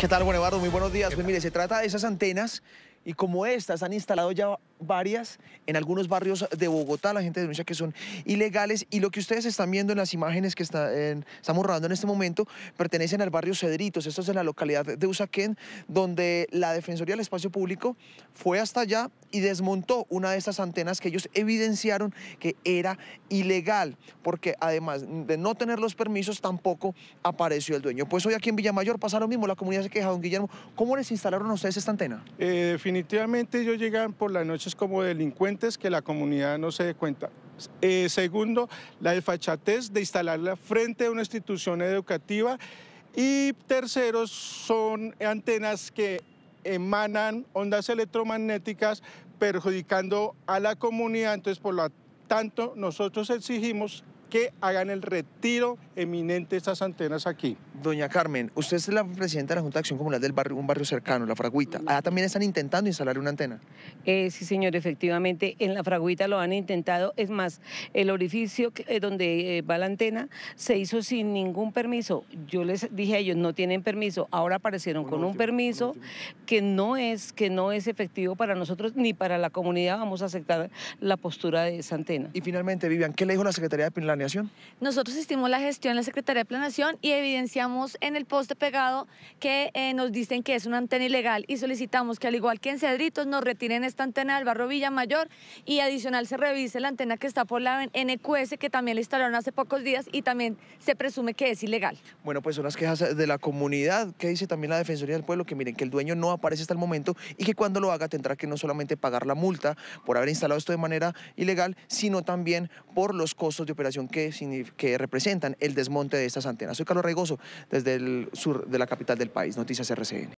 ¿Qué tal, bueno, Eduardo? Muy buenos días. Pues mire, se trata de esas antenas y como estas han instalado ya varias en algunos barrios de Bogotá. La gente denuncia que son ilegales y lo que ustedes están viendo en las imágenes que estamos rodando en este momento pertenecen al barrio Cedritos. Esto es en la localidad de Usaquén, donde la Defensoría del Espacio Público fue hasta allá y desmontó una de estas antenas que ellos evidenciaron que era ilegal, porque además de no tener los permisos tampoco apareció el dueño. Pues hoy aquí en Villamayor pasaron lo mismo, la comunidad se queja, don Guillermo. ¿Cómo les instalaron ustedes esta antena? Eh, definitivamente ellos llegan por la noche como delincuentes que la comunidad no se dé cuenta. Eh, segundo, la fachatez de instalarla frente a una institución educativa. Y tercero, son antenas que emanan ondas electromagnéticas perjudicando a la comunidad. Entonces, por lo tanto, nosotros exigimos que hagan el retiro eminente de estas antenas aquí. Doña Carmen, usted es la presidenta de la Junta de Acción Comunal del barrio, un barrio cercano, La fraguita Allá también están intentando instalar una antena. Eh, sí, señor, efectivamente, en La fraguita lo han intentado. Es más, el orificio eh, donde eh, va la antena se hizo sin ningún permiso. Yo les dije a ellos, no tienen permiso. Ahora aparecieron con, un permiso que no es que no es efectivo para nosotros ni para la comunidad. Vamos a aceptar la postura de esa antena. Y finalmente, Vivian, ¿qué le dijo la Secretaría de Pinlán nosotros hicimos la gestión en la Secretaría de Planeación y evidenciamos en el poste pegado que eh, nos dicen que es una antena ilegal y solicitamos que al igual que en Cedritos nos retiren esta antena del barrio Mayor y adicional se revise la antena que está por la NQS que también la instalaron hace pocos días y también se presume que es ilegal. Bueno, pues son las quejas de la comunidad que dice también la Defensoría del Pueblo que miren que el dueño no aparece hasta el momento y que cuando lo haga tendrá que no solamente pagar la multa por haber instalado esto de manera ilegal, sino también por los costos de operación que, representan el desmonte de estas antenas. Soy Carlos Raigoso, desde el sur de la capital del país. Noticias RCN.